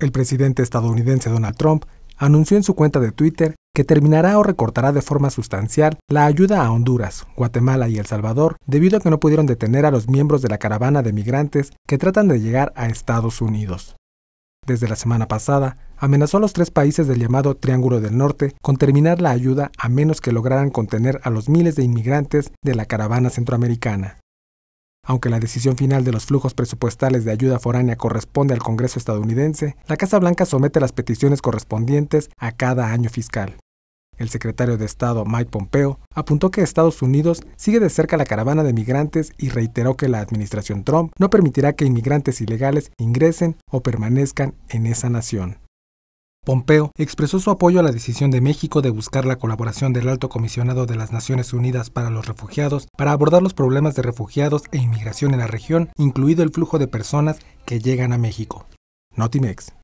El presidente estadounidense Donald Trump anunció en su cuenta de Twitter que terminará o recortará de forma sustancial la ayuda a Honduras, Guatemala y El Salvador debido a que no pudieron detener a los miembros de la caravana de migrantes que tratan de llegar a Estados Unidos. Desde la semana pasada, amenazó a los tres países del llamado Triángulo del Norte con terminar la ayuda a menos que lograran contener a los miles de inmigrantes de la caravana centroamericana. Aunque la decisión final de los flujos presupuestales de ayuda foránea corresponde al Congreso estadounidense, la Casa Blanca somete las peticiones correspondientes a cada año fiscal. El secretario de Estado Mike Pompeo apuntó que Estados Unidos sigue de cerca la caravana de migrantes y reiteró que la administración Trump no permitirá que inmigrantes ilegales ingresen o permanezcan en esa nación. Pompeo expresó su apoyo a la decisión de México de buscar la colaboración del alto comisionado de las Naciones Unidas para los Refugiados para abordar los problemas de refugiados e inmigración en la región, incluido el flujo de personas que llegan a México. Notimex.